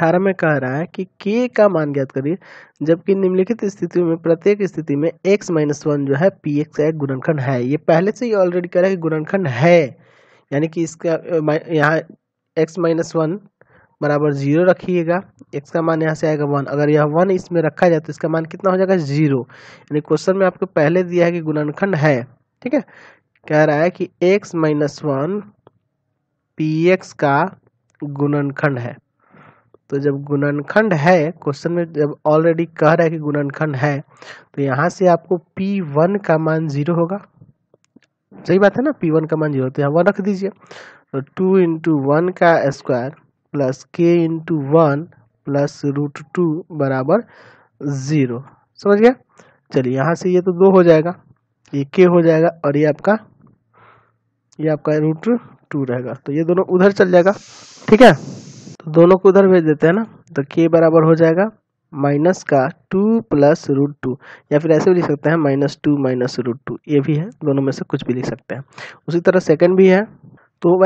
अठारह में कह रहा है कि के का मान ज्ञात करिए जबकि निम्नलिखित स्थितियों में प्रत्येक स्थिति में एक्स माइनस वन जो है पी एक्स का एक गुणनखंड है ये पहले से ही ऑलरेडी कह रहा है कि गुणनखंड है यानी कि इसका यहाँ एक्स माइनस वन बराबर जीरो रखिएगा एक्स का मान यहाँ से आएगा वन अगर यह वन इसमें रखा जाए तो इसका मान कितना हो जाएगा जीरो यानी क्वेश्चन में आपको पहले दिया है कि गुणनखंड है ठीक है कह रहा है कि x minus one p x का गुणनखंड है तो जब गुणनखंड है क्वेश्चन में जब ऑलरेडी कह रहा है कि गुणनखंड है तो यहाँ से आपको पी वन का मान जीरो होगा सही बात है ना पी वन का मान जीरो तो यहाँ वन रख दीजिए तो टू इंटू वन का स्क्वायर प्लस के into one plus root two बराबर ज़ीरो समझ गया चलिए यहाँ से ये तो दो हो जाएगा ये के हो जाएगा और ये आपका ये आपका रूट टू रहेगा तो ये दोनों उधर चल जाएगा ठीक है तो दोनों को उधर भेज देते हैं ना तो के बराबर हो जाएगा माइनस का टू प्लस रूट टू या फिर ऐसे भी लिख सकते हैं minus two minus root two ये भी है दोनों में से कुछ भी लिख सकते हैं उसी तरह सेकंड भी है